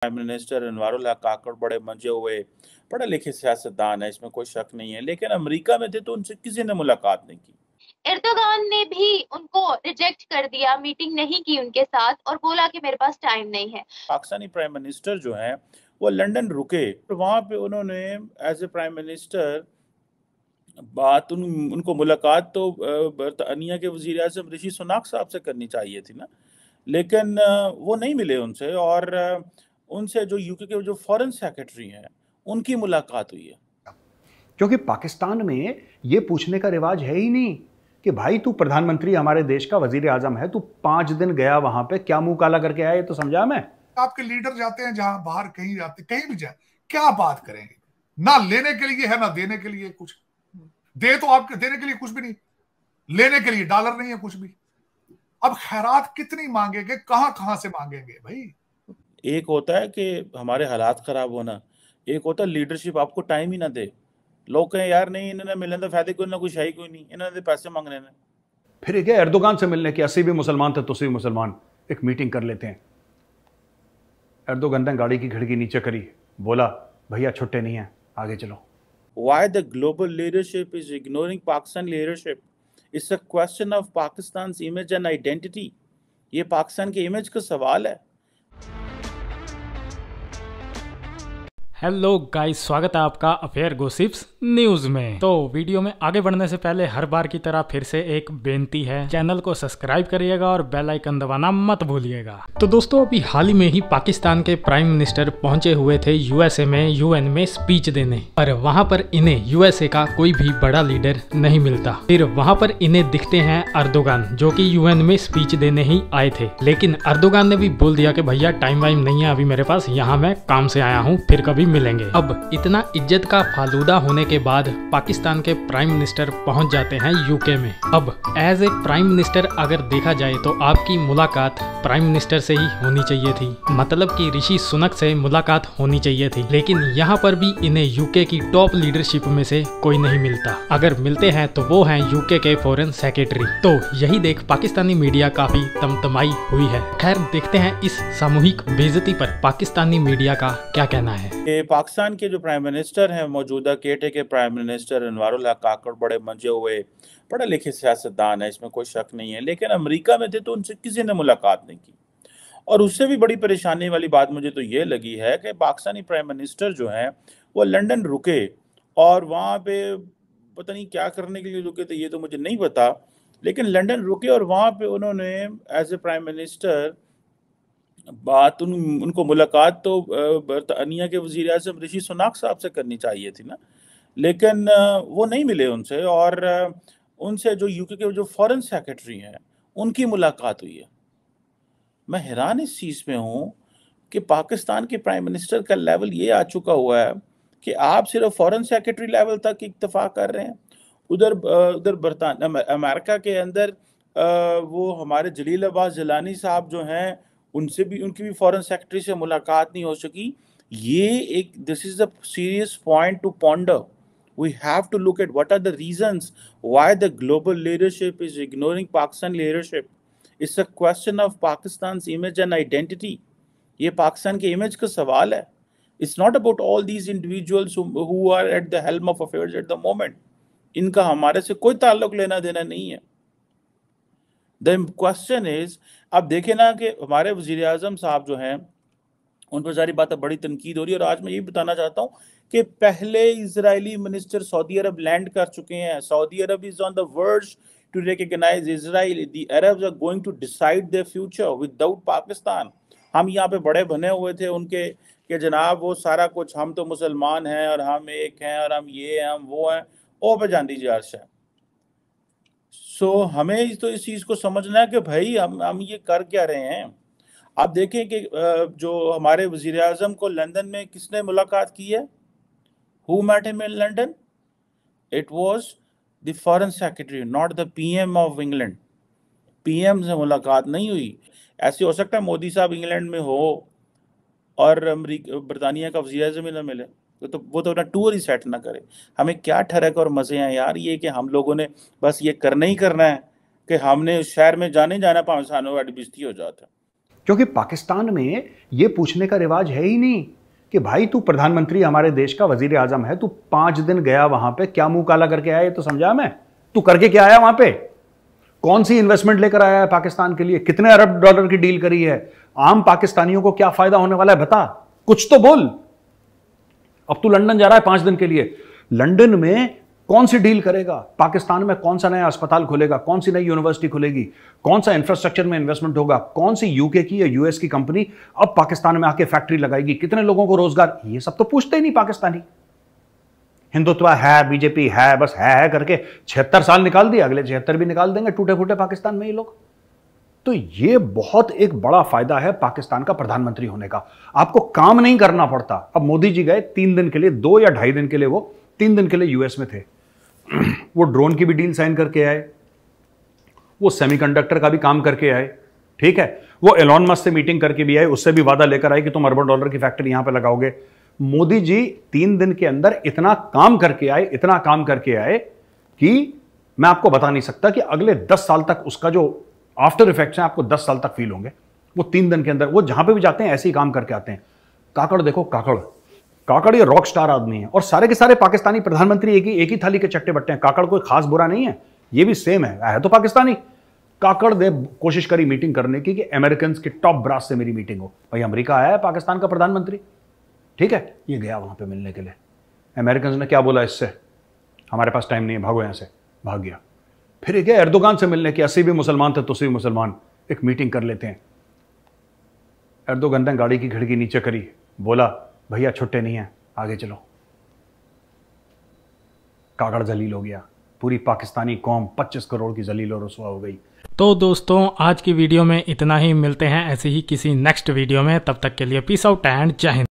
Prime minister अनवारुल्ला काकड़ बड़े मजे हुए पढ़े लिखे सियासतदान है इसमें कोई शक नहीं है लेकिन अमेरिका में थे तो उनसे किसी ने मुलाकात नहीं की इर्दोगान ने भी उनको रिजेक्ट कर दिया मीटिंग नहीं की उनके साथ और बोला कि मेरे पास टाइम नहीं है पाकिस्तानी प्राइम मिनिस्टर जो हैं वो लंदन रुके वहाँ पे उन्होंने एज ए प्राइम मिनिस्टर बात उन उनको मुलाकात तो बरतानिया के वजीर अजम ऋषि सुनाक साहब से करनी चाहिए थी ना लेकिन वो नहीं मिले उनसे और उनसे जो यूके के जो फॉरेन सेक्रेटरी हैं उनकी मुलाकात हुई है क्योंकि पाकिस्तान में ये पूछने का रिवाज है ही नहीं कि भाई तू प्रधानमंत्री हमारे देश का वजीर आजम है तू पांच दिन गया वहां पे क्या मुंह काला करके आया तो समझा मैं आपके लीडर जाते हैं जहां बाहर कहीं जाते कहीं भी जाए क्या बात करेंगे ना लेने के लिए है ना देने के लिए कुछ दे तो आपके देने के लिए कुछ भी नहीं लेने के लिए डॉलर नहीं है कुछ भी अब खैरात कितनी मांगेंगे कहां कहां से मांगेंगे भाई एक होता है कि हमारे हालात ख़राब होना एक होता है लीडरशिप आपको टाइम ही ना दे लोग कहें यार नहीं इन्होंने मिलने तो फायदे कोई ना कुछ है ही कोई नहीं इन्होंने तो पैसे मांगने ने फिर क्या एरदोगान से मिलने की असी भी मुसलमान थे तो भी मुसलमान एक मीटिंग कर लेते हैं एरदोगान ने गाड़ी की खिड़की नीचे करी बोला भैया छुट्टे नहीं हैं आगे चलो why the global leadership is ignoring Pakistan leadership. It's a question of Pakistan's image and identity. ये पाकिस्तान के इमेज का सवाल है हेलो गाइस स्वागत है आपका अफेयर गोसिप्स न्यूज में तो वीडियो में आगे बढ़ने से पहले हर बार की तरह फिर से एक बेनती है चैनल को सब्सक्राइब करिएगा और बेल आइकन दबाना मत भूलिएगा तो दोस्तों अभी हाल ही में ही पाकिस्तान के प्राइम मिनिस्टर पहुंचे हुए थे यूएसए में यूएन में स्पीच देने पर वहाँ पर इन्हें यूएसए का कोई भी बड़ा लीडर नहीं मिलता फिर वहाँ पर इन्हें दिखते है अर्दोगान जो की यूएन में स्पीच देने ही आए थे लेकिन अर्दोगान ने भी बोल दिया की भैया टाइम वाइम नहीं है अभी मेरे पास यहाँ मैं काम से आया हूँ फिर कभी मिलेंगे अब इतना इज्जत का फालूदा होने के बाद पाकिस्तान के प्राइम मिनिस्टर पहुंच जाते हैं यूके में अब एज ए प्राइम मिनिस्टर अगर देखा जाए तो आपकी मुलाकात प्राइम मिनिस्टर से ही होनी चाहिए थी मतलब कि ऋषि सुनक से मुलाकात होनी चाहिए थी लेकिन यहाँ पर भी इन्हें यूके की टॉप लीडरशिप में से कोई नहीं मिलता अगर मिलते हैं तो वो हैं यूके के फॉरेन सेक्रेटरी तो यही देख पाकिस्तानी मीडिया काफी तमतमाई हुई है खैर देखते हैं इस सामूहिक बेजती पर पाकिस्तानी मीडिया का क्या कहना है पाकिस्तान के जो प्राइम मिनिस्टर हैं मौजूदा केटे के प्राइम मिनिस्टर अनवर काकड़ बड़े मजे हुए पढ़े लिखे सियासतदान हैं इसमें कोई शक नहीं है लेकिन अमेरिका में थे तो उनसे किसी ने मुलाकात नहीं की और उससे भी बड़ी परेशानी वाली बात मुझे तो ये लगी है कि पाकिस्तानी प्राइम मिनिस्टर जो हैं वो लंदन रुके और वहाँ पे पता नहीं क्या करने के लिए रुके थे ये तो मुझे नहीं पता लेकिन लंदन रुके और वहाँ पे उन्होंने एज ए प्राइम मिनिस्टर बात उन उनको मुलाकात तो बरतानिया के वज़ी अजम ऋषि सुनाक साहब से करनी चाहिए थी ना लेकिन वो नहीं मिले उनसे और उनसे जो यूके के जो फॉरेन सेक्रेटरी हैं उनकी मुलाकात हुई है मैं हैरान इस चीज़ में हूँ कि पाकिस्तान के प्राइम मिनिस्टर का लेवल ये आ चुका हुआ है कि आप सिर्फ फॉरेन सेक्रेटरी लेवल तक इतफा कर रहे हैं उधर उधर बरतान अमेरिका के अंदर वो हमारे जलील अब्बास जलानी साहब जो हैं उनसे भी उनकी भी फॉरेन सेक्रेटरी से मुलाकात नहीं हो सकी ये एक this is a serious point to ponder we have to look at what are the reasons why the global leadership is ignoring Pakistan leadership it's a question of Pakistan image and identity ये पाकिस्तान के image का सवाल है it's not about all these individuals who are at the helm of affairs at the moment इनका हमारे से कोई ताल्लुक लेना देना नहीं है द क्वेश्चन इज आप देखे ना कि हमारे वजीर अजम साहब जो हैं उन पर सारी बात बड़ी तनकीद हो रही है और आज मैं ये बताना चाहता हूँ कि पहले इसराइली मिनिस्टर सऊदी अरब लैंड कर चुके हैं Saudi Arab is on the to to Israel दरब The Arabs are going to decide their future हम यहाँ पे बड़े बने हुए थे उनके कि जनाब वो सारा कुछ हम तो मुसलमान हैं और हम एक हैं और हम ये हैं हम वो हैं ओ पे जान दीजिए अर्श है सो so, हमें तो इस चीज़ को समझना है कि भाई हम हम ये कर क्या रहे हैं आप देखें कि जो हमारे वजीर अजम को लंदन में किसने मुलाकात की है who met him in London it was the foreign secretary not the PM of England PM से मुलाकात नहीं हुई ऐसे हो सकता है मोदी साहब इंग्लैंड में हो और बरतानिया का वजी अजम ही ना मिले तो, तो वो तो अपना टूर ही सेट ना करे हमें क्या ठरक और मज़े हैं यार ये कि हम लोगों ने बस ये करना ही करना है कि हमने उस शहर में जाने जाना पाँच सानों बिजती हो जाता क्योंकि पाकिस्तान में ये पूछने का रिवाज है ही नहीं कि भाई तू प्रधानमंत्री हमारे देश का वजीर आजम है तू पांच दिन गया वहां पे क्या मुंह काला करके आया ये तो समझा मैं तू करके क्या आया वहां पे कौन सी इन्वेस्टमेंट लेकर आया है पाकिस्तान के लिए कितने अरब डॉलर की डील करी है आम पाकिस्तानियों को क्या फायदा होने वाला है बता कुछ तो बोल अब तू लंदन जा रहा है पांच दिन के लिए लंदन में कौन सी डील करेगा पाकिस्तान में कौन सा नया अस्पताल खुलेगा कौन सी नई यूनिवर्सिटी खुलेगी कौन सा इंफ्रास्ट्रक्चर में इन्वेस्टमेंट होगा कौन सी यूके की या यूएस की कंपनी अब पाकिस्तान में आके फैक्ट्री लगाएगी कितने लोगों को रोजगार ये सब तो पूछते ही नहीं पाकिस्तानी हिंदुत्व है बीजेपी है बस है है करके छिहत्तर साल निकाल दिया अगले छिहत्तर भी निकाल देंगे टूटे फूटे पाकिस्तान में ये लोग तो ये बहुत एक बड़ा फायदा है पाकिस्तान का प्रधानमंत्री होने का आपको काम नहीं करना पड़ता अब मोदी जी गए तीन दिन के लिए दो या ढाई दिन के लिए वो तीन दिन के लिए यूएस में थे वो ड्रोन की भी डील साइन करके आए वो सेमीकंडक्टर का भी काम करके आए ठीक है वो एलॉन मस्क से मीटिंग करके भी आए उससे भी वादा लेकर आए कि तुम अरबन डॉलर की फैक्ट्री यहां पर लगाओगे मोदी जी तीन दिन के अंदर इतना काम करके आए इतना काम करके आए कि मैं आपको बता नहीं सकता कि अगले दस साल तक उसका जो आफ्टर इफेक्ट्स हैं आपको दस साल तक फील होंगे वो तीन दिन के अंदर वो जहाँ पे भी जाते हैं ऐसे ही काम करके आते हैं काकड़ देखो काकड़ काकड़ ये रॉक स्टार आदमी है और सारे के सारे पाकिस्तानी प्रधानमंत्री एक ही एक ही थाली के चट्टे बट्टे हैं काकड़ कोई खास बुरा नहीं है ये भी सेम है है तो पाकिस्तानी काकड़ ने कोशिश करी मीटिंग करने की कि अमेरिकन के टॉप ब्रास से मेरी मीटिंग हो भाई अमेरिका आया है पाकिस्तान का प्रधानमंत्री ठीक है ये गया वहाँ पर मिलने के लिए अमेरिकन ने क्या बोला इससे हमारे पास टाइम नहीं है भागो यहाँ से भाग गया फिर गए एर्दोगान से मिलने की असी भी मुसलमान थे तो भी मुसलमान एक मीटिंग कर लेते हैं एर्दोगन ने गाड़ी की खिड़की नीचे करी बोला भैया छुट्टे नहीं हैं आगे चलो कागड़ जलील हो गया पूरी पाकिस्तानी कौम 25 करोड़ की जलील और रसुआ हो गई तो दोस्तों आज की वीडियो में इतना ही मिलते हैं ऐसे ही किसी नेक्स्ट वीडियो में तब तक के लिए पीस आउट एंड जय